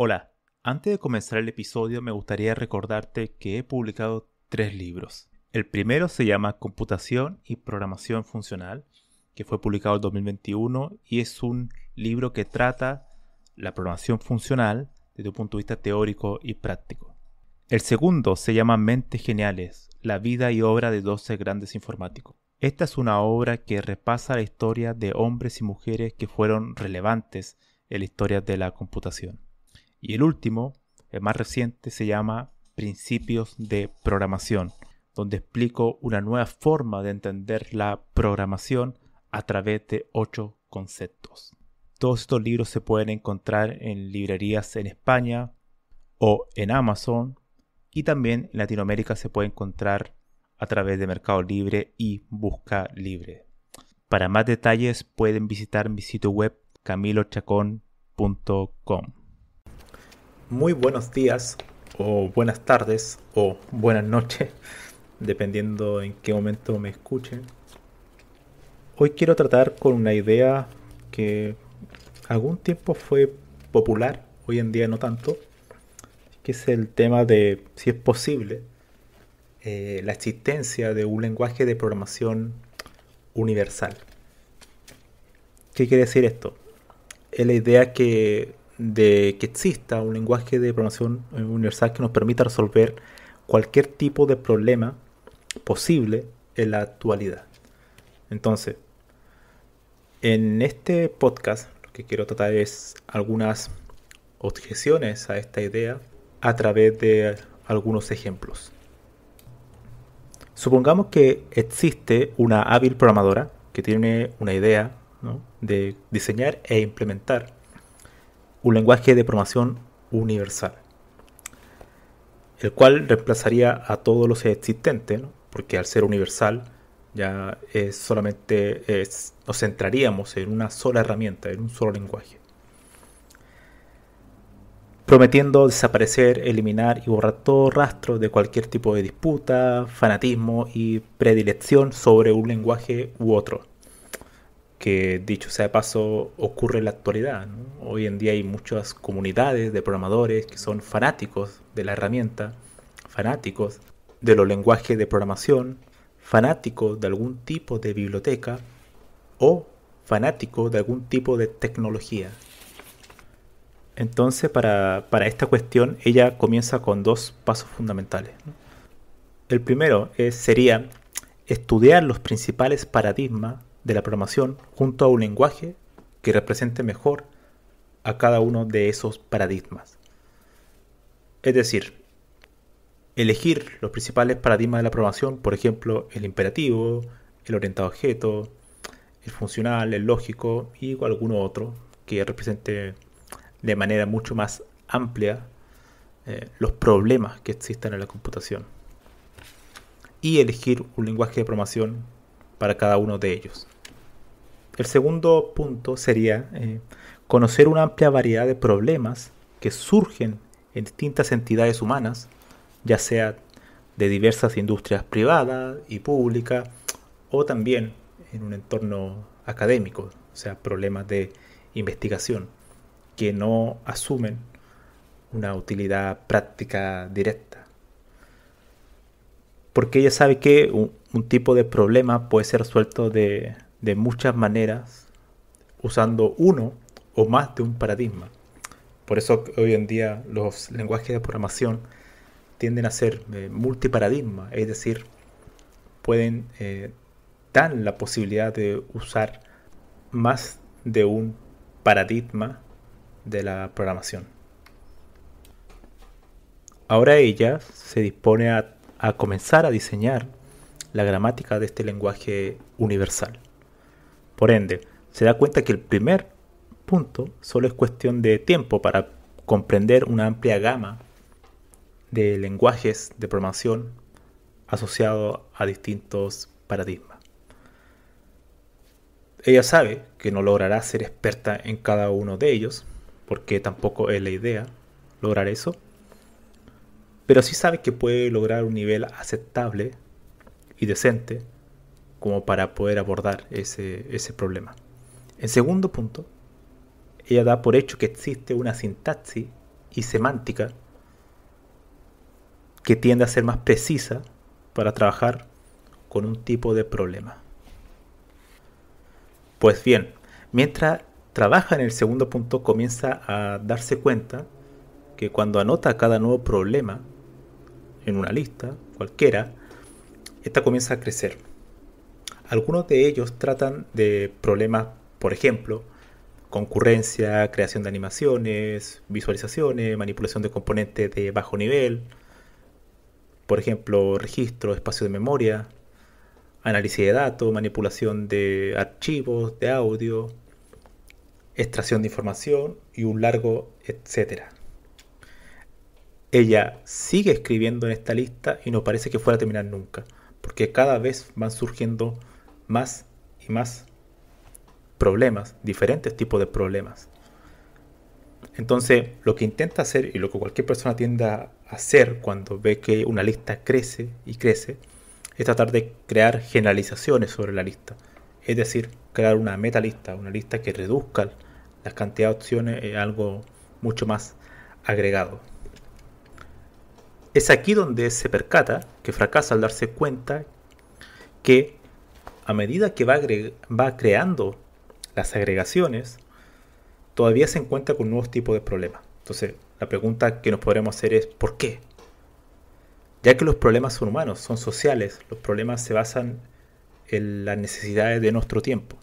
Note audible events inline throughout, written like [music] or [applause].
Hola, antes de comenzar el episodio me gustaría recordarte que he publicado tres libros. El primero se llama Computación y Programación Funcional, que fue publicado en 2021 y es un libro que trata la programación funcional desde un punto de vista teórico y práctico. El segundo se llama Mentes Geniales, la vida y obra de 12 grandes informáticos. Esta es una obra que repasa la historia de hombres y mujeres que fueron relevantes en la historia de la computación. Y el último, el más reciente, se llama Principios de Programación, donde explico una nueva forma de entender la programación a través de ocho conceptos. Todos estos libros se pueden encontrar en librerías en España o en Amazon y también en Latinoamérica se puede encontrar a través de Mercado Libre y Busca Libre. Para más detalles pueden visitar mi sitio web camilochacón.com muy buenos días o buenas tardes o buenas noches, [laughs] dependiendo en qué momento me escuchen. Hoy quiero tratar con una idea que algún tiempo fue popular, hoy en día no tanto, que es el tema de si es posible eh, la existencia de un lenguaje de programación universal. ¿Qué quiere decir esto? Es la idea que de que exista un lenguaje de programación universal que nos permita resolver cualquier tipo de problema posible en la actualidad. Entonces, en este podcast lo que quiero tratar es algunas objeciones a esta idea a través de algunos ejemplos. Supongamos que existe una hábil programadora que tiene una idea de diseñar e implementar un lenguaje de promoción universal, el cual reemplazaría a todos los existentes, porque al ser universal ya solamente nos centraríamos en una sola herramienta, en un solo lenguaje, prometiendo desaparecer, eliminar y borrar todo rastro de cualquier tipo de disputa, fanatismo y predilección sobre un lenguaje u otro que dicho sea de paso ocurre en la actualidad. Hoy en día hay muchas comunidades de programadores que son fanáticos de la herramienta, fanáticos de los lenguajes de programación, fanáticos de algún tipo de biblioteca o fanáticos de algún tipo de tecnología. Entonces para, esta cuestión ella comienza con dos pasos fundamentales. El primero eh, sería estudiar los principales paradigmas de la programación junto a un lenguaje que represente mejor a cada uno de esos paradigmas. Es decir, elegir los principales paradigmas de la programación, por ejemplo, el imperativo, el orientado a objeto, el funcional, el lógico y alguno otro que represente de manera mucho más amplia eh, los problemas que existen en la computación. Y elegir un lenguaje de programación para cada uno de ellos. El segundo punto sería eh, conocer una amplia variedad de problemas que surgen en distintas entidades humanas, ya sea de diversas industrias privadas y públicas, o también en un entorno académico, o sea, problemas de investigación que no asumen una utilidad práctica directa. Porque ella sabe que un tipo de problema puede ser resuelto de, de muchas maneras usando uno o más de un paradigma. Por eso hoy en día los lenguajes de programación tienden a ser eh, multiparadigma, es decir, pueden eh, dar la posibilidad de usar más de un paradigma de la programación. Ahora ella se dispone a comenzar a diseñar la gramática de este lenguaje universal. Por ende, se da cuenta que el primer punto solo es cuestión de tiempo para comprender una amplia gama de lenguajes de programación asociados a distintos paradigmas. Ella sabe que no logrará ser experta en cada uno de ellos, porque tampoco es la idea lograr eso, pero sí sabe que puede lograr un nivel aceptable y decente como para poder abordar ese, problema. En segundo punto, ella da por hecho que existe una sintaxis y semántica que tiende a ser más precisa para trabajar con un tipo de problema. Pues bien, mientras trabaja en el segundo punto comienza a darse cuenta que cuando anota cada nuevo problema en una lista cualquiera, esta comienza a crecer. Algunos de ellos tratan de problemas, por ejemplo, concurrencia, creación de animaciones, visualizaciones, manipulación de componentes de bajo nivel, por ejemplo, registro, espacio de memoria, análisis de datos, manipulación de archivos, de audio, extracción de información y un largo etcétera. Ella sigue escribiendo en esta lista y no parece que fuera a terminar nunca, porque cada vez van surgiendo más y más problemas, diferentes tipos de problemas. Entonces, lo que intenta hacer y lo que cualquier persona tiende a hacer cuando ve que una lista crece y crece, es tratar de crear generalizaciones sobre la lista. Es decir, crear una meta lista, una lista que reduzca la cantidad de opciones a algo mucho más agregado. Es aquí donde se percata que fracasa al darse cuenta que a medida que va, creando las agregaciones, todavía se encuentra con nuevos tipos de problemas. Entonces, la pregunta que nos podremos hacer es ¿por qué? Ya que los problemas son humanos, son sociales, los problemas se basan en las necesidades de nuestro tiempo.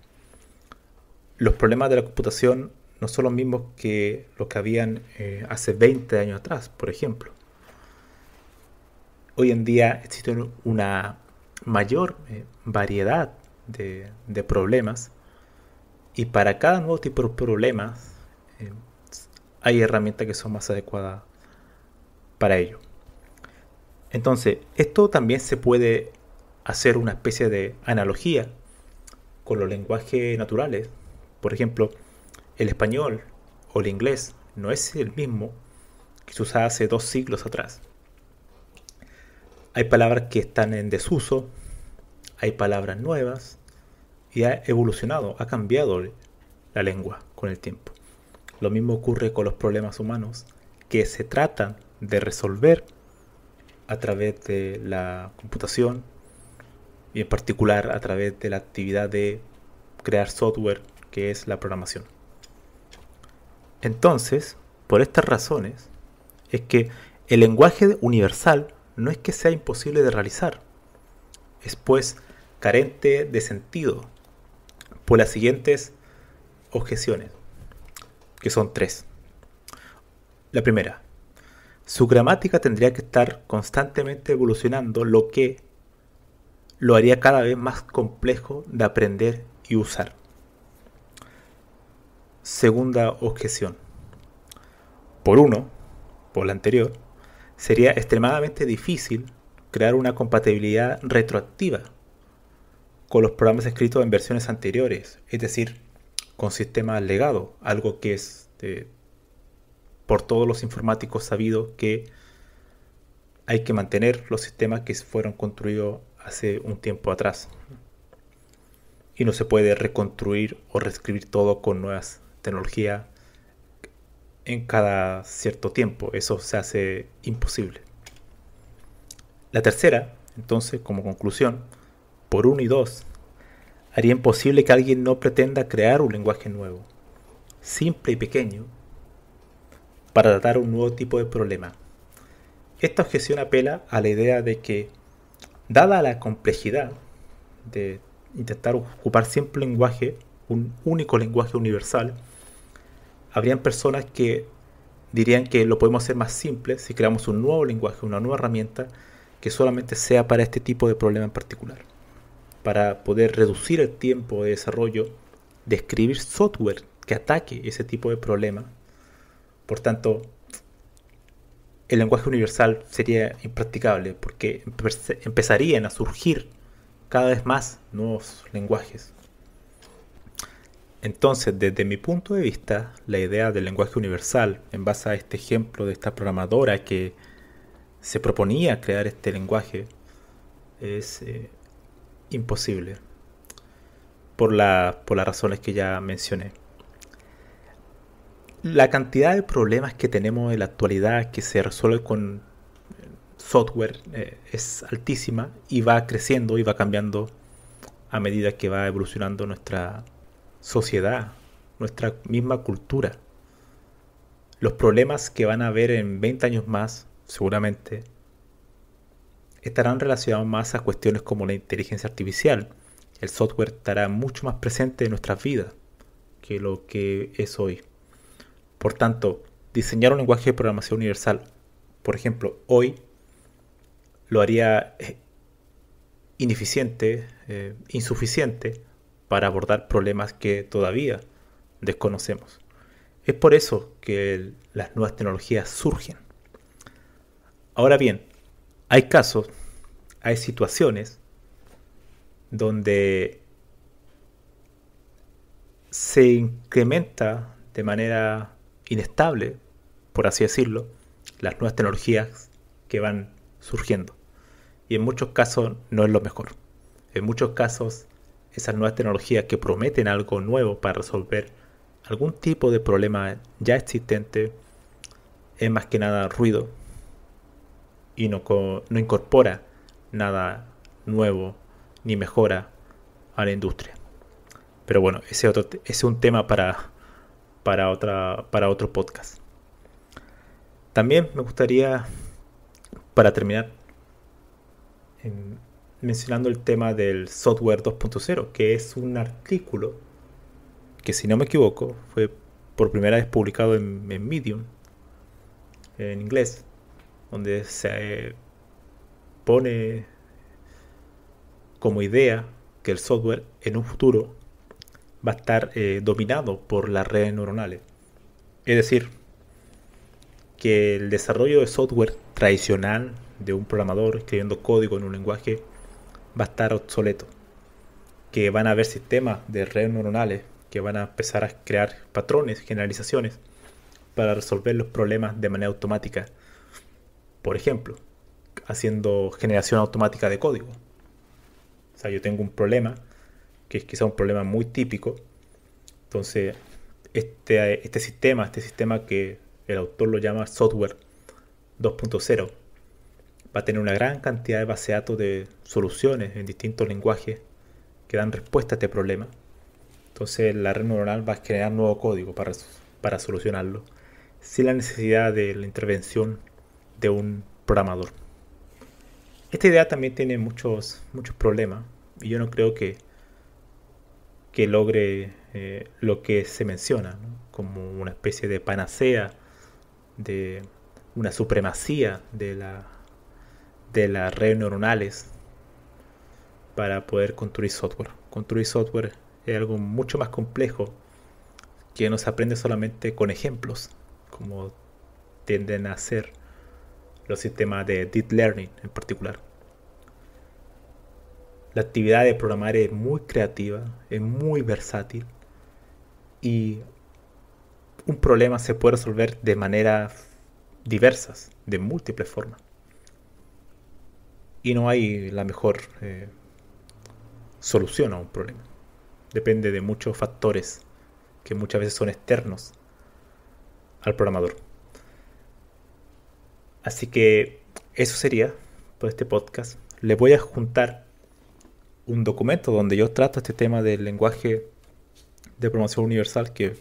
Los problemas de la computación no son los mismos que los que habían eh, hace 20 años atrás, por ejemplo. Hoy en día existe una mayor eh, variedad de, problemas y para cada nuevo tipo de problemas eh, hay herramientas que son más adecuadas para ello. Entonces, esto también se puede hacer una especie de analogía con los lenguajes naturales. Por ejemplo, el español o el inglés no es el mismo que se usaba hace dos siglos atrás. Hay palabras que están en desuso, hay palabras nuevas y ha evolucionado, ha cambiado la lengua con el tiempo. Lo mismo ocurre con los problemas humanos que se tratan de resolver a través de la computación y en particular a través de la actividad de crear software que es la programación. Entonces, por estas razones, es que el lenguaje universal no es que sea imposible de realizar, es pues carente de sentido por las siguientes objeciones, que son tres. La primera, su gramática tendría que estar constantemente evolucionando, lo que lo haría cada vez más complejo de aprender y usar. Segunda objeción. Por uno, por la anterior, sería extremadamente difícil crear una compatibilidad retroactiva con los programas escritos en versiones anteriores, es decir, con sistemas legados, algo que es este, por todos los informáticos sabido que hay que mantener los sistemas que fueron construidos hace un tiempo atrás. Y no se puede reconstruir o reescribir todo con nuevas tecnologías en cada cierto tiempo. Eso se hace imposible. La tercera, entonces, como conclusión, por 1 y 2, haría imposible que alguien no pretenda crear un lenguaje nuevo, simple y pequeño, para tratar un nuevo tipo de problema. Esta objeción apela a la idea de que, dada la complejidad de intentar ocupar siempre un lenguaje, un único lenguaje universal, habrían personas que dirían que lo podemos hacer más simple si creamos un nuevo lenguaje, una nueva herramienta que solamente sea para este tipo de problema en particular, para poder reducir el tiempo de desarrollo de escribir software que ataque ese tipo de problema. Por tanto, el lenguaje universal sería impracticable porque empezarían a surgir cada vez más nuevos lenguajes, entonces, desde mi punto de vista, la idea del lenguaje universal, en base a este ejemplo de esta programadora que se proponía crear este lenguaje, es eh, imposible por, por las razones que ya mencioné. Mm. La cantidad de problemas que tenemos en la actualidad que se resuelven con software eh, es altísima y va creciendo y va cambiando a medida que va evolucionando nuestra sociedad, nuestra misma cultura. Los problemas que van a haber en 20 años más, seguramente, estarán relacionados más a cuestiones como la inteligencia artificial. El software estará mucho más presente en nuestras vidas que lo que es hoy. Por tanto, diseñar un lenguaje de programación universal, por ejemplo, hoy lo haría eh, ineficiente, eh, insuficiente, para abordar problemas que todavía desconocemos. Es por eso que las nuevas tecnologías surgen. Ahora bien, hay casos, hay situaciones donde se incrementa de manera inestable, por así decirlo, las nuevas tecnologías que van surgiendo. Y en muchos casos no es lo mejor. En muchos casos esas nuevas tecnologías que prometen algo nuevo para resolver algún tipo de problema ya existente, es más que nada ruido y no, no incorpora nada nuevo ni mejora a la industria. Pero bueno, ese, otro, es un tema para, para, otra, para otro podcast. También me gustaría, para terminar, en mencionando el tema del software 2.0, que es un artículo que si no me equivoco fue por primera vez publicado en, Medium, en inglés, donde se eh, pone como idea que el software en un futuro va a estar eh, dominado por las redes neuronales. Es decir, que el desarrollo de software tradicional de un programador escribiendo código en un lenguaje va a estar obsoleto. Que van a haber sistemas de redes neuronales que van a empezar a crear patrones, generalizaciones, para resolver los problemas de manera automática. Por ejemplo, haciendo generación automática de código. O sea, yo tengo un problema, que es quizá un problema muy típico. Entonces, este, este sistema, este sistema que el autor lo llama software 2.0, va a tener una gran cantidad de base de datos de soluciones en distintos lenguajes que dan respuesta a este problema. Entonces la red neuronal va a generar nuevo código para, para solucionarlo sin la necesidad de la intervención de un programador. Esta idea también tiene muchos, muchos problemas y yo no creo que, que logre eh, lo que se menciona como una especie de panacea, de una supremacía de la de las redes neuronales para poder construir software. Construir software es algo mucho más complejo que no se aprende solamente con ejemplos, como tienden a hacer los sistemas de deep learning en particular. La actividad de programar es muy creativa, es muy versátil y un problema se puede resolver de maneras diversas, de múltiples formas y no hay la mejor eh, solución a un problema. Depende de muchos factores que muchas veces son externos al programador. Así que eso sería por este podcast. Les voy a juntar un documento donde yo trato este tema del lenguaje de promoción universal que,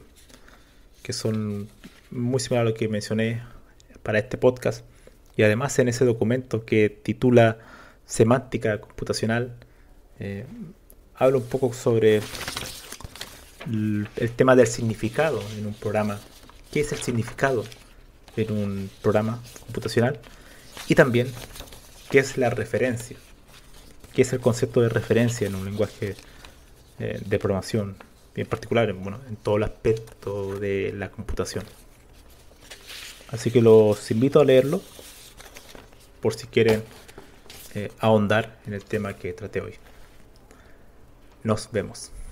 que son muy similar a lo que mencioné para este podcast y además en ese documento que titula Semántica Computacional, eh, habla un poco sobre el, tema del significado en un programa. ¿Qué es el significado en un programa computacional? Y también, ¿qué es la referencia? ¿Qué es el concepto de referencia en un lenguaje eh, de programación? y en particular, bueno, en todo el aspecto de la computación. Así que los invito a leerlo por si quieren eh, ahondar en el tema que traté hoy. Nos vemos.